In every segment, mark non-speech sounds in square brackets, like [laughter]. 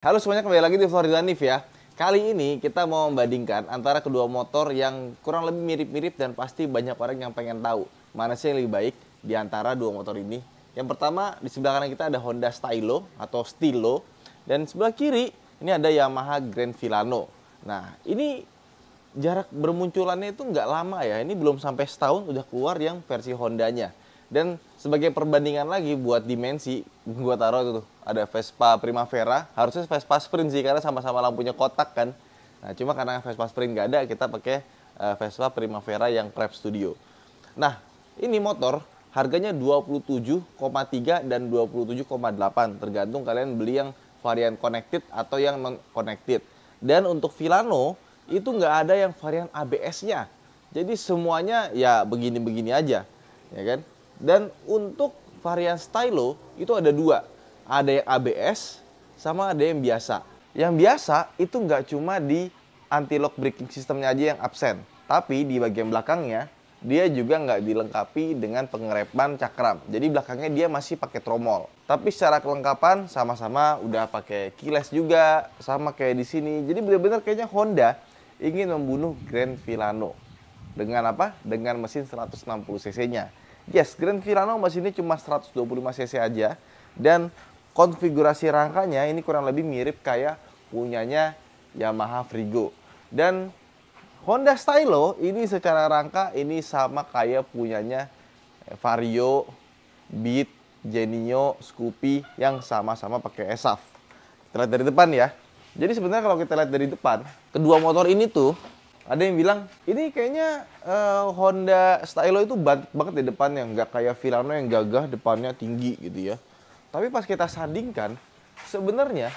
Halo semuanya kembali lagi di Florida Nif ya. Kali ini kita mau membandingkan antara kedua motor yang kurang lebih mirip-mirip dan pasti banyak orang yang pengen tahu mana sih yang lebih baik di antara dua motor ini. Yang pertama di sebelah kanan kita ada Honda Stylo atau Stilo dan sebelah kiri ini ada Yamaha Grand Villano. Nah ini jarak bermunculannya itu nggak lama ya. Ini belum sampai setahun udah keluar yang versi Hondanya dan sebagai perbandingan lagi buat dimensi gue taruh itu tuh ada Vespa Primavera harusnya Vespa Sprint sih karena sama-sama lampunya kotak kan nah cuma karena Vespa Sprint gak ada kita pakai uh, Vespa Primavera yang Prep Studio nah ini motor harganya 27,3 dan 27,8 tergantung kalian beli yang varian connected atau yang non connected dan untuk Vilano itu nggak ada yang varian ABS-nya jadi semuanya ya begini-begini aja ya kan dan untuk varian stylo itu ada dua. Ada yang ABS sama ada yang biasa. Yang biasa itu nggak cuma di anti-lock braking systemnya aja yang absen. Tapi di bagian belakangnya dia juga nggak dilengkapi dengan pengerepan cakram. Jadi belakangnya dia masih pakai tromol. Tapi secara kelengkapan sama-sama udah pakai keyless juga, sama kayak di sini. Jadi benar-benar kayaknya Honda ingin membunuh Grand Villano dengan apa? Dengan mesin 160 cc-nya. Yes, Grand Virano ini cuma 125 cc aja dan konfigurasi rangkanya ini kurang lebih mirip kayak punyanya Yamaha Frigo. Dan Honda Stylo ini secara rangka ini sama kayak punyanya Vario, Beat, Genio, Scoopy yang sama-sama pakai ESAF. Kita lihat dari depan ya. Jadi sebenarnya kalau kita lihat dari depan, kedua motor ini tuh ada yang bilang ini kayaknya uh, Honda Stylo itu banget di depannya nggak kayak Vilano yang gagah depannya tinggi gitu ya tapi pas kita sandingkan sebenarnya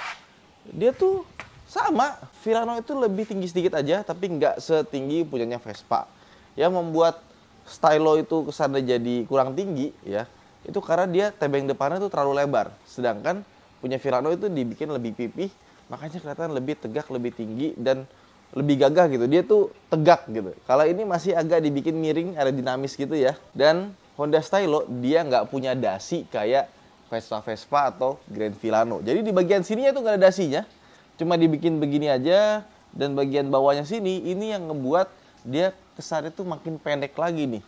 dia tuh sama Virano itu lebih tinggi sedikit aja tapi nggak setinggi punyanya Vespa yang membuat Stylo itu kesannya jadi kurang tinggi ya itu karena dia tebeng depannya tuh terlalu lebar sedangkan punya Virano itu dibikin lebih pipih makanya kelihatan lebih tegak lebih tinggi dan lebih gagah gitu. Dia tuh tegak gitu. Kalau ini masih agak dibikin miring, ada dinamis gitu ya. Dan Honda Stylo dia nggak punya dasi kayak Vespa Vespa atau Grand Villano. Jadi di bagian sininya tuh nggak ada dasinya, cuma dibikin begini aja dan bagian bawahnya sini ini yang ngebuat dia kesannya tuh makin pendek lagi nih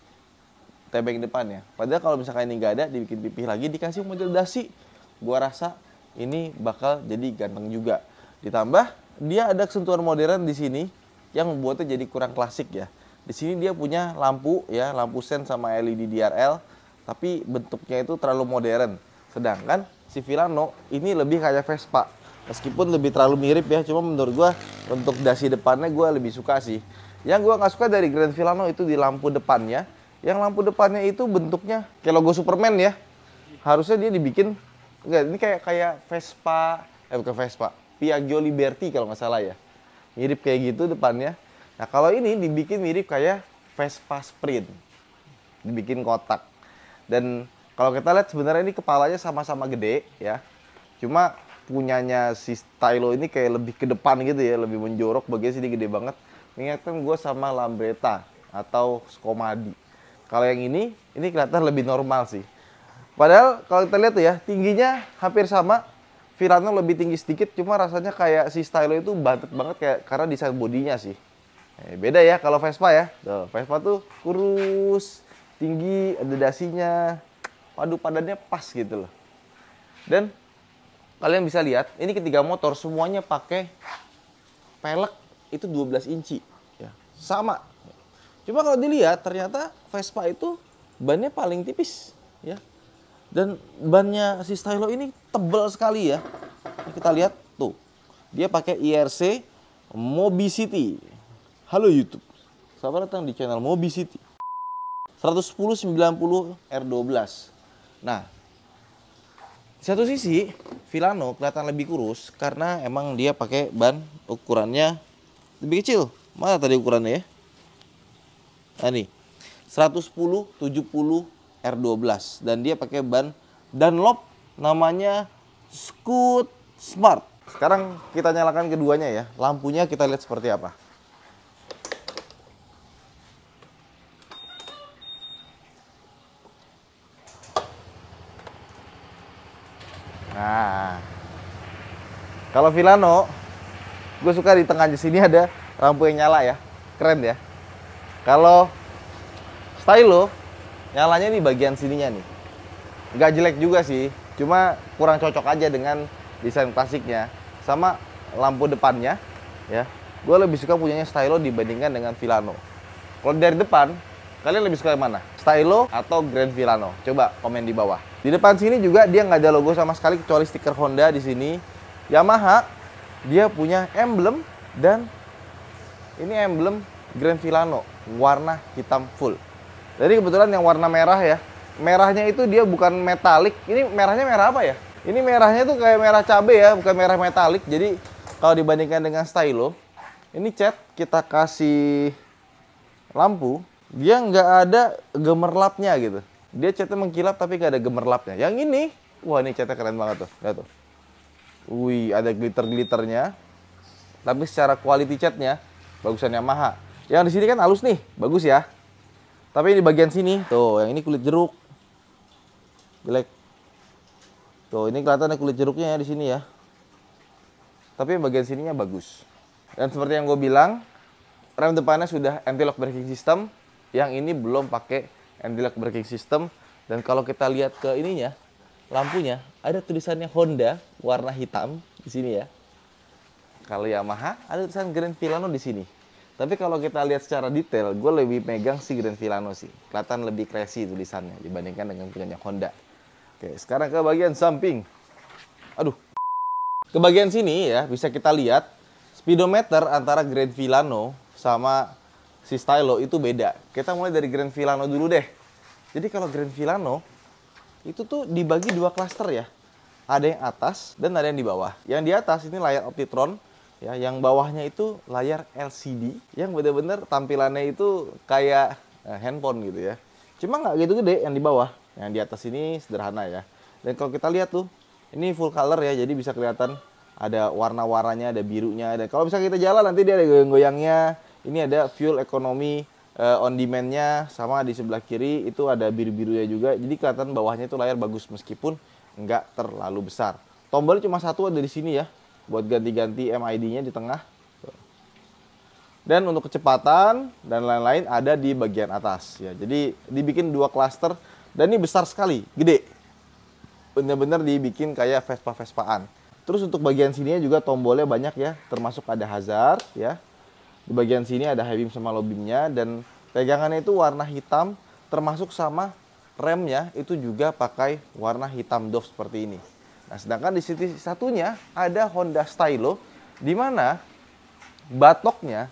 tebeng depannya. Padahal kalau misalkan ini nggak ada, dibikin pipih lagi, dikasih model dasi, gua rasa ini bakal jadi ganteng juga. Ditambah dia ada sentuhan modern di sini yang membuatnya jadi kurang klasik ya. Di sini dia punya lampu ya, lampu sen sama LED DRL, tapi bentuknya itu terlalu modern. Sedangkan si Villano ini lebih kayak Vespa. Meskipun lebih terlalu mirip ya, cuma menurut gua untuk dasi depannya gua lebih suka sih. Yang gua nggak suka dari Grand Villano itu di lampu depannya. Yang lampu depannya itu bentuknya kayak logo Superman ya. Harusnya dia dibikin enggak ini kayak kayak Vespa, eh bukan Vespa, Piaggio Liberty kalau nggak salah ya. Mirip kayak gitu depannya. Nah kalau ini dibikin mirip kayak Vespa Sprint. Dibikin kotak. Dan kalau kita lihat sebenarnya ini kepalanya sama-sama gede ya. Cuma punyanya si Stylo ini kayak lebih ke depan gitu ya. Lebih menjorok bagian sini gede banget. Mengingatkan gue sama Lambretta atau Skomadi. Kalau yang ini, ini kelihatan lebih normal sih. Padahal kalau kita lihat tuh ya, tingginya hampir sama, Virano lebih tinggi sedikit, cuma rasanya kayak si Stylo itu bantet banget kayak karena desain bodinya sih. Eh, beda ya kalau Vespa ya. Tuh, Vespa tuh kurus, tinggi, ada dasinya. Padu padannya pas gitu loh. Dan kalian bisa lihat, ini ketiga motor semuanya pakai pelek itu 12 inci. Ya, sama. Cuma kalau dilihat ternyata Vespa itu bannya paling tipis ya dan bannya si Stylo ini tebal sekali ya. Kita lihat tuh. Dia pakai IRC Mobicity. Halo YouTube. Selamat datang di channel Mobicity. 110 90 R12. Nah, di satu sisi Vilano kelihatan lebih kurus karena emang dia pakai ban ukurannya lebih kecil. Mana tadi ukurannya ya? Nah, nih. 110 70 R12 dan dia pakai ban Dunlop namanya Scoot Smart. Sekarang kita nyalakan keduanya ya. Lampunya kita lihat seperti apa. Nah, kalau Vilano, gue suka di tengah di sini ada lampu yang nyala ya, keren ya. Kalau Stylo, Nyalanya di bagian sininya nih. Nggak jelek juga sih, cuma kurang cocok aja dengan desain klasiknya. Sama lampu depannya, ya. Gue lebih suka punyanya Stylo dibandingkan dengan Villano. Kalau dari depan, kalian lebih suka yang mana? Stylo atau Grand Villano? Coba komen di bawah. Di depan sini juga dia nggak ada logo sama sekali kecuali stiker Honda di sini. Yamaha dia punya emblem dan ini emblem Grand Villano warna hitam full. Jadi kebetulan yang warna merah ya. Merahnya itu dia bukan metalik. Ini merahnya merah apa ya? Ini merahnya tuh kayak merah cabe ya, bukan merah metalik. Jadi kalau dibandingkan dengan Stylo, ini cat kita kasih lampu, dia nggak ada gemerlapnya gitu. Dia catnya mengkilap tapi nggak ada gemerlapnya. Yang ini, wah ini catnya keren banget tuh. Lihat tuh. Wih, ada glitter-glitternya. Tapi secara quality catnya, bagusan Yamaha. Yang di sini kan halus nih, bagus ya. Tapi di bagian sini, tuh, yang ini kulit jeruk. Jelek. Tuh, ini kelihatan kulit jeruknya ya di sini ya. Tapi bagian sininya bagus. Dan seperti yang gue bilang, rem depannya sudah anti-lock braking system. Yang ini belum pakai anti-lock braking system. Dan kalau kita lihat ke ininya, lampunya, ada tulisannya Honda warna hitam di sini ya. Kalau Yamaha, ada tulisan Grand Villano di sini. Tapi kalau kita lihat secara detail, gue lebih megang si Grand Villano sih. Kelihatan lebih classy tulisannya dibandingkan dengan punya Honda. Oke, sekarang ke bagian samping. Aduh. Ke bagian sini ya, bisa kita lihat speedometer antara Grand Villano sama si Stylo itu beda. Kita mulai dari Grand Villano dulu deh. Jadi kalau Grand Villano itu tuh dibagi dua klaster ya. Ada yang atas dan ada yang di bawah. Yang di atas ini layar Optitron ya yang bawahnya itu layar LCD yang benar-benar tampilannya itu kayak eh, handphone gitu ya cuma nggak gitu gede yang di bawah yang di atas ini sederhana ya dan kalau kita lihat tuh ini full color ya jadi bisa kelihatan ada warna-warnanya ada birunya dan kalau bisa kita jalan nanti dia ada goyang-goyangnya ini ada fuel ekonomi eh, on demand-nya sama di sebelah kiri itu ada biru-birunya juga. Jadi kelihatan bawahnya itu layar bagus meskipun nggak terlalu besar. Tombol cuma satu ada di sini ya buat ganti-ganti MID-nya di tengah. Dan untuk kecepatan dan lain-lain ada di bagian atas ya. Jadi dibikin dua klaster dan ini besar sekali, gede. Bener-bener dibikin kayak Vespa-Vespaan. Terus untuk bagian sininya juga tombolnya banyak ya, termasuk ada hazard ya. Di bagian sini ada high beam sama low beamnya dan pegangannya itu warna hitam termasuk sama remnya itu juga pakai warna hitam doff seperti ini. Nah, sedangkan di sisi satunya ada Honda Stylo di mana batoknya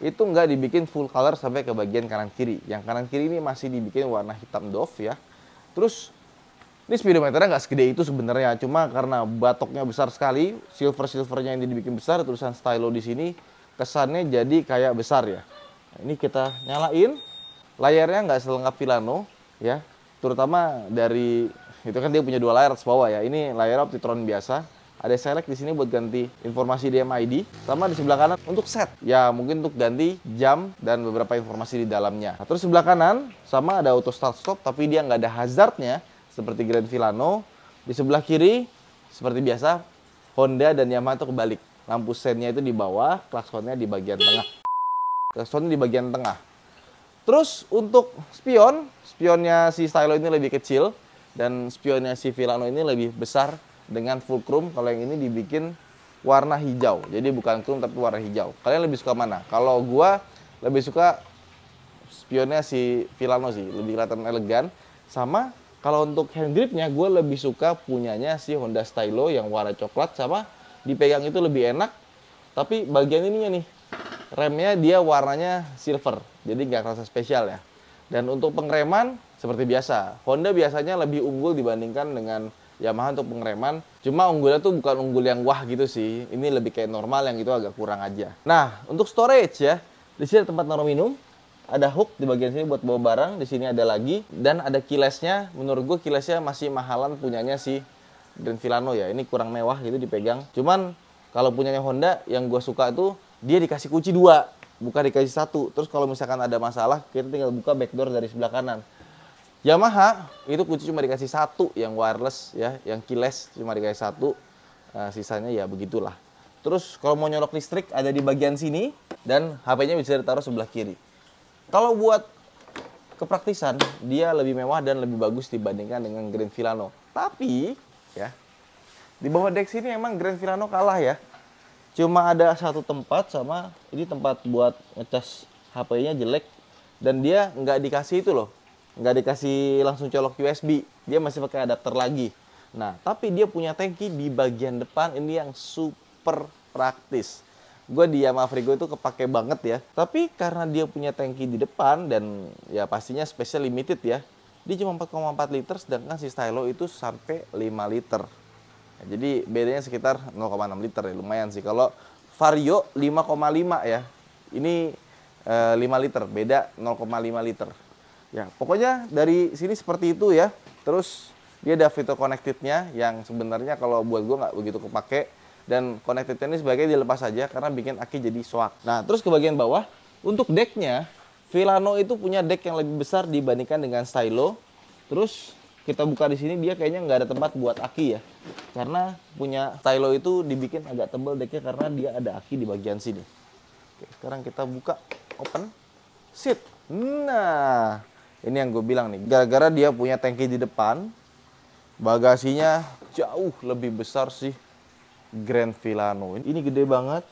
itu nggak dibikin full color sampai ke bagian kanan kiri. Yang kanan kiri ini masih dibikin warna hitam doff ya. Terus ini speedometernya nggak segede itu sebenarnya, cuma karena batoknya besar sekali, silver silvernya yang dibikin besar, tulisan stylo di sini kesannya jadi kayak besar ya. Nah, ini kita nyalain, layarnya nggak selengkap Filano ya, terutama dari itu kan dia punya dua layar atas bawah ya ini layar Optitron biasa ada select di sini buat ganti informasi DMID sama di sebelah kanan untuk set ya mungkin untuk ganti jam dan beberapa informasi di dalamnya nah, terus sebelah kanan sama ada auto start stop tapi dia nggak ada hazardnya seperti Grand Villano di sebelah kiri seperti biasa Honda dan Yamaha itu kebalik lampu sennya itu di bawah klaksonnya di bagian tengah klakson di bagian tengah terus untuk spion spionnya si Stylo ini lebih kecil dan spionnya si Vilano ini lebih besar dengan full chrome. Kalau yang ini dibikin warna hijau. Jadi bukan chrome tapi warna hijau. Kalian lebih suka mana? Kalau gua lebih suka spionnya si Vilano sih. Lebih kelihatan elegan. Sama kalau untuk hand gripnya gue lebih suka punyanya si Honda Stylo yang warna coklat sama dipegang itu lebih enak. Tapi bagian ininya nih remnya dia warnanya silver jadi nggak terasa spesial ya dan untuk pengereman seperti biasa. Honda biasanya lebih unggul dibandingkan dengan Yamaha untuk pengereman. Cuma unggulnya tuh bukan unggul yang wah gitu sih. Ini lebih kayak normal yang itu agak kurang aja. Nah, untuk storage ya, di sini ada tempat naruh minum, ada hook di bagian sini buat bawa barang, di sini ada lagi dan ada kilesnya. Menurut gue kilesnya masih mahalan punyanya si Grand Villano ya. Ini kurang mewah gitu dipegang. Cuman kalau punyanya Honda yang gue suka itu dia dikasih kunci dua bukan dikasih satu terus kalau misalkan ada masalah kita tinggal buka backdoor dari sebelah kanan Yamaha itu kunci cuma dikasih satu yang wireless ya, yang keyless cuma dikasih satu. Nah, sisanya ya begitulah. Terus kalau mau nyolok listrik ada di bagian sini dan HP-nya bisa ditaruh sebelah kiri. Kalau buat kepraktisan, dia lebih mewah dan lebih bagus dibandingkan dengan Grand Villano. Tapi ya di bawah deck sini emang Grand Villano kalah ya. Cuma ada satu tempat sama ini tempat buat ngecas HP-nya jelek dan dia nggak dikasih itu loh nggak dikasih langsung colok USB dia masih pakai adapter lagi nah tapi dia punya tangki di bagian depan ini yang super praktis gue di Yamaha Frigo itu kepake banget ya tapi karena dia punya tangki di depan dan ya pastinya special limited ya dia cuma 4,4 liter sedangkan si Stylo itu sampai 5 liter nah, jadi bedanya sekitar 0,6 liter ya lumayan sih kalau Vario 5,5 ya ini 5 eh, liter beda 0,5 liter Ya, pokoknya dari sini seperti itu ya. Terus dia ada fitur connected-nya yang sebenarnya kalau buat gue nggak begitu kepake. Dan connected ini sebagai dilepas saja karena bikin aki jadi soak. Nah, terus ke bagian bawah, untuk decknya, Villano itu punya deck yang lebih besar dibandingkan dengan Stylo. Terus kita buka di sini dia kayaknya nggak ada tempat buat aki ya. Karena punya Stylo itu dibikin agak tebal deck-nya karena dia ada aki di bagian sini. Oke, sekarang kita buka, open, sit. Nah, ini yang gue bilang nih gara-gara dia punya tangki di depan bagasinya jauh lebih besar sih Grand Villano ini gede banget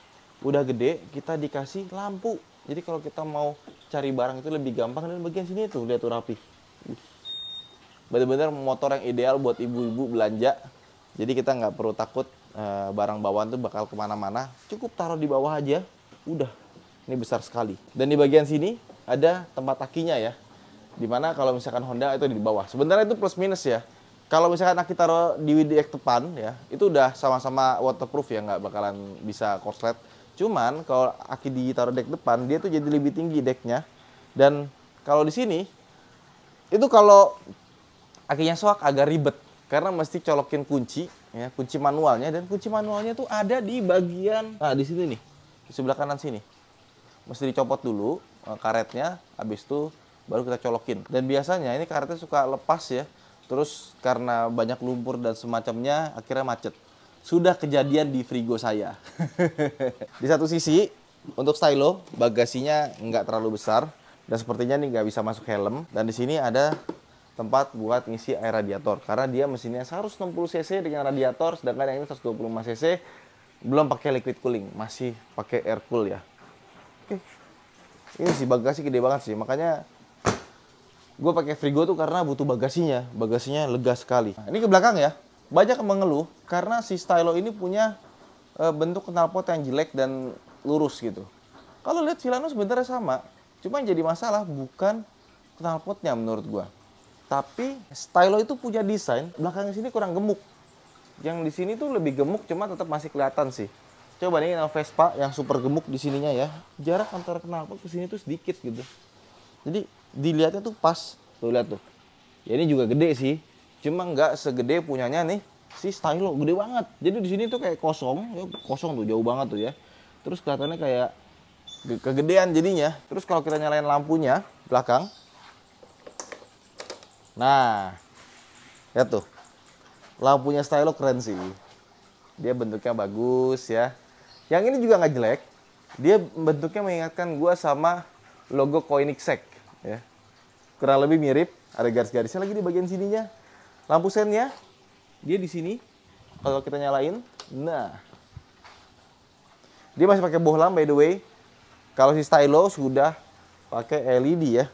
udah gede kita dikasih lampu jadi kalau kita mau cari barang itu lebih gampang dan bagian sini tuh lihat tuh rapi bener-bener motor yang ideal buat ibu-ibu belanja jadi kita nggak perlu takut e, barang bawaan tuh bakal kemana-mana cukup taruh di bawah aja udah ini besar sekali dan di bagian sini ada tempat takinya ya Dimana kalau misalkan Honda itu di bawah. Sebenarnya itu plus minus ya. Kalau misalkan kita taruh di deck depan ya, itu udah sama-sama waterproof ya, nggak bakalan bisa korslet. Cuman kalau aki taruh deck depan, dia tuh jadi lebih tinggi decknya. Dan kalau di sini, itu kalau akinya soak agak ribet karena mesti colokin kunci ya kunci manualnya dan kunci manualnya tuh ada di bagian nah di sini nih di sebelah kanan sini mesti dicopot dulu eh, karetnya habis itu baru kita colokin. Dan biasanya ini karetnya suka lepas ya, terus karena banyak lumpur dan semacamnya akhirnya macet. Sudah kejadian di frigo saya. [laughs] di satu sisi, untuk stylo bagasinya nggak terlalu besar dan sepertinya ini nggak bisa masuk helm. Dan di sini ada tempat buat ngisi air radiator karena dia mesinnya 160 cc dengan radiator sedangkan yang ini 125 cc belum pakai liquid cooling masih pakai air cool ya oke ini sih bagasi gede banget sih makanya Gue pakai Frigo tuh karena butuh bagasinya, bagasinya lega sekali. Nah, ini ke belakang ya, banyak mengeluh karena si Stylo ini punya e, bentuk knalpot yang jelek dan lurus gitu. Kalau lihat Silano sebenarnya sama, cuma jadi masalah bukan knalpotnya menurut gue. Tapi Stylo itu punya desain belakangnya sini kurang gemuk. Yang di sini tuh lebih gemuk cuma tetap masih kelihatan sih. Coba nih Vespa yang super gemuk di sininya ya. Jarak antara knalpot ke sini tuh sedikit gitu. Jadi dilihatnya tuh pas. Tuh lihat tuh. Ya ini juga gede sih. Cuma nggak segede punyanya nih si Stylo, gede banget. Jadi di sini tuh kayak kosong, ya kosong tuh jauh banget tuh ya. Terus kelihatannya kayak kegedean jadinya. Terus kalau kita nyalain lampunya belakang. Nah, ya tuh. Lampunya Stylo keren sih. Dia bentuknya bagus ya. Yang ini juga nggak jelek. Dia bentuknya mengingatkan gua sama logo Koenigsegg ya kurang lebih mirip ada garis-garisnya lagi di bagian sininya lampu sennya dia di sini kalau kita nyalain nah dia masih pakai bohlam by the way kalau si stylo sudah pakai LED ya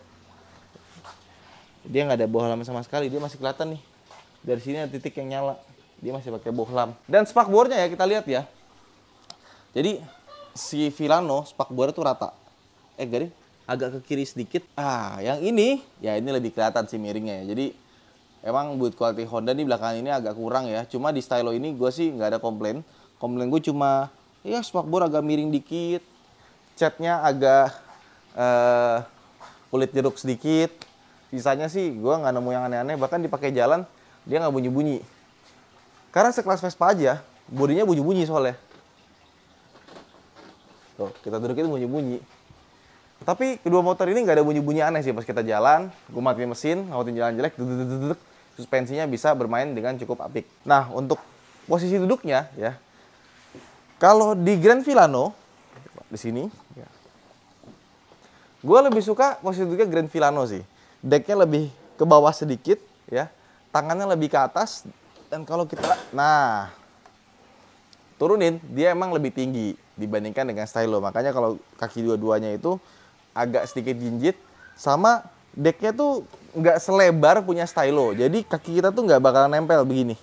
dia nggak ada bohlam sama sekali dia masih kelihatan nih dari sini ada titik yang nyala dia masih pakai bohlam dan spakbornya ya kita lihat ya jadi si Vilano spakbornya tuh rata eh garis agak ke kiri sedikit. Ah, yang ini, ya ini lebih kelihatan sih miringnya ya. Jadi emang buat quality Honda di belakang ini agak kurang ya. Cuma di stylo ini gue sih nggak ada komplain. Komplain gue cuma ya spakbor agak miring dikit, catnya agak uh, kulit jeruk sedikit. Sisanya sih gue nggak nemu yang aneh-aneh. Bahkan dipakai jalan dia nggak bunyi-bunyi. Karena sekelas Vespa aja, bodinya bunyi-bunyi soalnya. Tuh, kita duduk itu bunyi-bunyi tapi kedua motor ini nggak ada bunyi-bunyi aneh sih pas kita jalan. Gue matiin mesin, ngawatin jalan jelek, duduk suspensinya bisa bermain dengan cukup apik. Nah, untuk posisi duduknya ya. Kalau di Grand Villano di sini ya. Gue lebih suka posisi duduknya Grand Villano sih. Decknya lebih ke bawah sedikit ya. Tangannya lebih ke atas dan kalau kita nah turunin dia emang lebih tinggi dibandingkan dengan Stylo. Makanya kalau kaki dua-duanya itu agak sedikit jinjit sama decknya tuh nggak selebar punya stylo jadi kaki kita tuh nggak bakalan nempel begini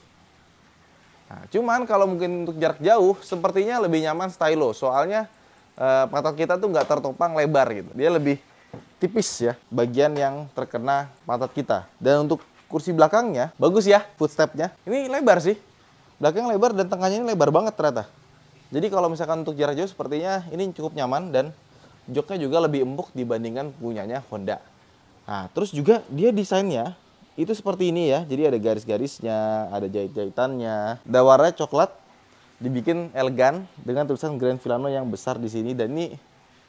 nah, cuman kalau mungkin untuk jarak jauh sepertinya lebih nyaman stylo soalnya eh, patok kita tuh nggak tertopang lebar gitu dia lebih tipis ya bagian yang terkena pantat kita dan untuk kursi belakangnya bagus ya footstepnya ini lebar sih belakang lebar dan tengahnya ini lebar banget ternyata jadi kalau misalkan untuk jarak jauh sepertinya ini cukup nyaman dan joknya juga lebih empuk dibandingkan punyanya Honda. Nah, terus juga dia desainnya itu seperti ini ya. Jadi ada garis-garisnya, ada jahit-jahitannya. Dan warna coklat dibikin elegan dengan tulisan Grand Filano yang besar di sini dan ini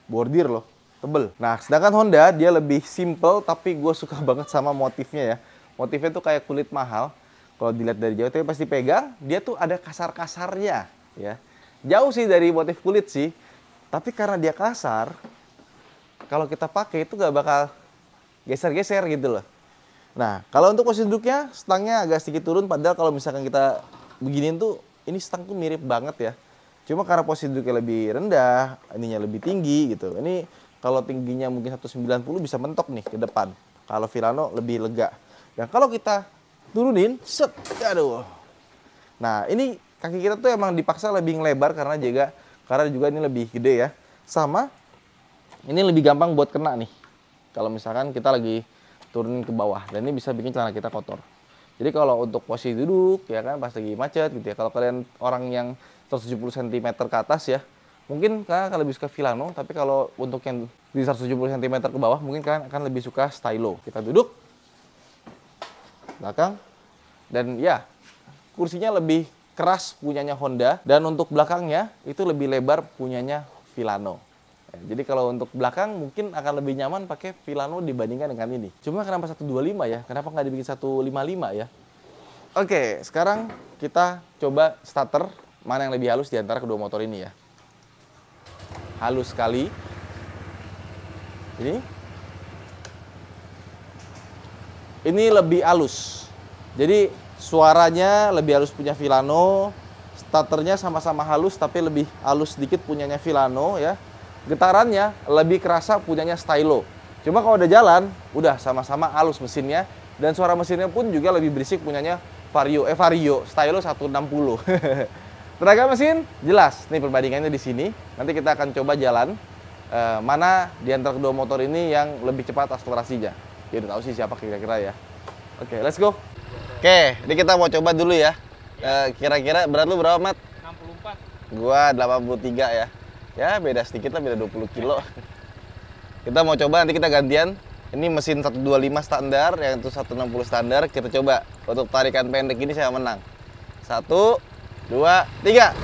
bordir loh, tebel. Nah, sedangkan Honda dia lebih simple tapi gue suka [laughs] banget sama motifnya ya. Motifnya tuh kayak kulit mahal. Kalau dilihat dari jauh tapi pasti pegang, dia tuh ada kasar-kasarnya ya. Jauh sih dari motif kulit sih, tapi karena dia kasar, kalau kita pakai itu gak bakal geser-geser gitu loh. Nah, kalau untuk posisi duduknya, stangnya agak sedikit turun. Padahal kalau misalkan kita beginin tuh, ini stang tuh mirip banget ya. Cuma karena posisi duduknya lebih rendah, ininya lebih tinggi gitu. Ini kalau tingginya mungkin 190 bisa mentok nih ke depan. Kalau Vilano lebih lega. Dan nah, kalau kita turunin, set, aduh. Nah, ini kaki kita tuh emang dipaksa lebih lebar karena juga karena juga ini lebih gede ya. Sama, ini lebih gampang buat kena nih. Kalau misalkan kita lagi turun ke bawah. Dan ini bisa bikin celana kita kotor. Jadi kalau untuk posisi duduk, ya kan pas lagi macet gitu ya. Kalau kalian orang yang 170 cm ke atas ya, mungkin kalian akan lebih suka Villano. Tapi kalau untuk yang di 170 cm ke bawah, mungkin kalian akan lebih suka Stylo. Kita duduk, belakang, dan ya kursinya lebih keras punyanya Honda dan untuk belakangnya itu lebih lebar punyanya Villano. Ya, jadi kalau untuk belakang mungkin akan lebih nyaman pakai Villano dibandingkan dengan ini. Cuma kenapa 125 ya? Kenapa nggak dibikin 155 ya? Oke, sekarang kita coba starter mana yang lebih halus di antara kedua motor ini ya. Halus sekali. Ini. Ini lebih halus. Jadi Suaranya lebih halus punya Vilano, starternya sama-sama halus tapi lebih halus sedikit punyanya Vilano ya. Getarannya lebih kerasa punyanya Stylo. Cuma kalau udah jalan, udah sama-sama halus mesinnya dan suara mesinnya pun juga lebih berisik punyanya Vario eh Vario Stylo 160. [laughs] Tenaga mesin jelas nih perbandingannya di sini. Nanti kita akan coba jalan eh, mana di antara kedua motor ini yang lebih cepat akselerasinya. Ya udah tahu sih siapa kira-kira ya. Oke, okay, let's go. Oke, ini kita mau coba dulu ya. Eh, kira-kira ya. uh, berat lu berapa, Mat? 64. Gua 83 ya. Ya, beda sedikit lah, beda 20 kilo. kita mau coba nanti kita gantian. Ini mesin 125 standar, yang itu 160 standar. Kita coba untuk tarikan pendek ini saya menang. Satu, dua, tiga.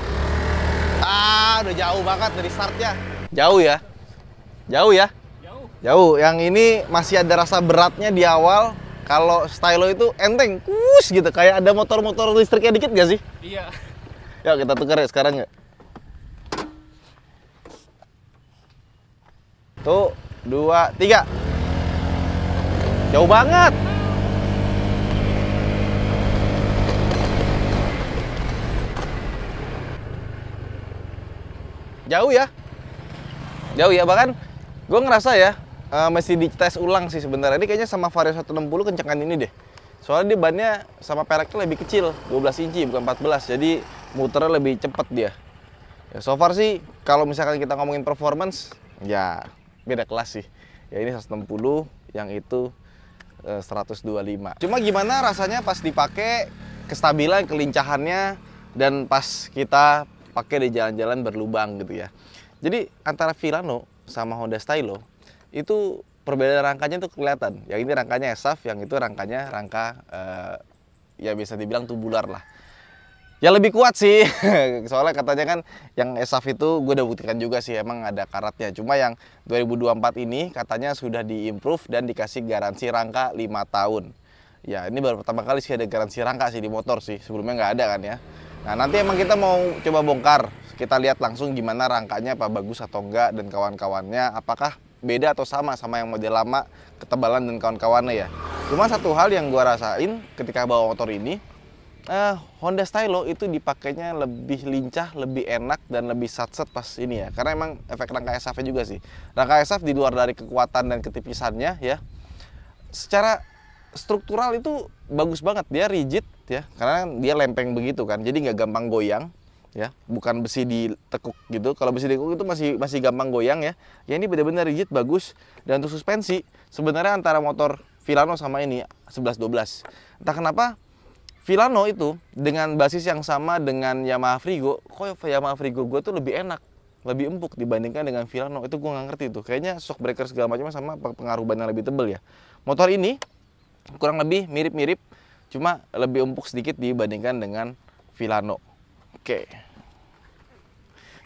Ah, udah jauh banget dari startnya. Jauh ya? Jauh ya? Jauh. Jauh. Yang ini masih ada rasa beratnya di awal, kalau stylo itu enteng, kus gitu. Kayak ada motor-motor listriknya dikit gak sih? Iya. Yuk kita tukar ya sekarang ya. Tuh, dua, tiga. Jauh banget. Jauh ya? Jauh ya, bahkan gue ngerasa ya uh, mesti dites ulang sih sebenarnya. Ini kayaknya sama Vario 160 kencengan ini deh. Soalnya dia bannya sama pereknya lebih kecil, 12 inci bukan 14. Jadi muternya lebih cepat dia. Ya, so far sih kalau misalkan kita ngomongin performance, ya beda kelas sih. Ya ini 160, yang itu eh, uh, 125. Cuma gimana rasanya pas dipakai, kestabilan, kelincahannya dan pas kita pakai di jalan-jalan berlubang gitu ya. Jadi antara Vilano sama Honda Stylo itu perbedaan rangkanya itu kelihatan. Yang ini rangkanya esaf, yang itu rangkanya rangka uh, ya bisa dibilang tubular lah. Ya lebih kuat sih, [laughs] soalnya katanya kan yang esaf itu gue udah buktikan juga sih emang ada karatnya. Cuma yang 2024 ini katanya sudah diimprove dan dikasih garansi rangka 5 tahun. Ya ini baru pertama kali sih ada garansi rangka sih di motor sih, sebelumnya nggak ada kan ya. Nah nanti emang kita mau coba bongkar, kita lihat langsung gimana rangkanya apa bagus atau enggak dan kawan-kawannya apakah beda atau sama sama yang model lama ketebalan dan kawan-kawannya ya cuma satu hal yang gua rasain ketika bawa motor ini eh, Honda Stylo itu dipakainya lebih lincah, lebih enak dan lebih sat-sat pas ini ya. Karena emang efek rangka sf juga sih. Rangka SF di luar dari kekuatan dan ketipisannya ya. Secara struktural itu bagus banget dia rigid ya karena dia lempeng begitu kan jadi nggak gampang goyang ya bukan besi ditekuk gitu kalau besi ditekuk itu masih masih gampang goyang ya ya ini benar-benar rigid bagus dan untuk suspensi sebenarnya antara motor Vilano sama ini 1112 entah kenapa Vilano itu dengan basis yang sama dengan Yamaha Frigo kok Yamaha Frigo gue tuh lebih enak lebih empuk dibandingkan dengan Vilano itu gue nggak ngerti tuh kayaknya shock breaker segala macam sama pengaruh ban yang lebih tebel ya motor ini kurang lebih mirip-mirip cuma lebih empuk sedikit dibandingkan dengan Vilano Oke.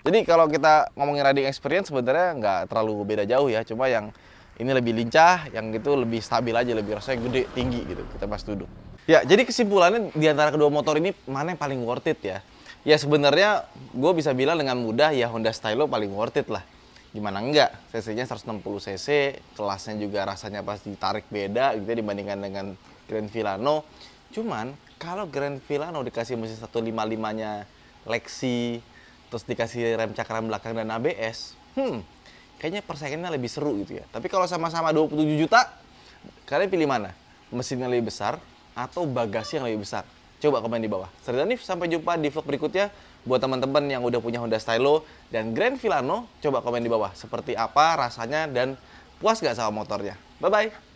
Jadi kalau kita ngomongin riding experience sebenarnya nggak terlalu beda jauh ya, cuma yang ini lebih lincah, yang itu lebih stabil aja, lebih rasanya gede, tinggi gitu. Kita pas duduk. Ya, jadi kesimpulannya di antara kedua motor ini mana yang paling worth it ya? Ya sebenarnya gue bisa bilang dengan mudah ya Honda Stylo paling worth it lah. Gimana enggak? CC-nya 160 cc, kelasnya juga rasanya pasti ditarik beda gitu ya dibandingkan dengan Grand Villano. Cuman kalau Grand Villano dikasih mesin 155-nya Lexi, terus dikasih rem cakram belakang dan ABS, hmm, kayaknya persaingannya lebih seru gitu ya. Tapi kalau sama-sama 27 juta, kalian pilih mana? Mesin yang lebih besar atau bagasi yang lebih besar? Coba komen di bawah. Saya Danif, sampai jumpa di vlog berikutnya. Buat teman-teman yang udah punya Honda Stylo dan Grand Villano, coba komen di bawah seperti apa rasanya dan puas gak sama motornya. Bye-bye!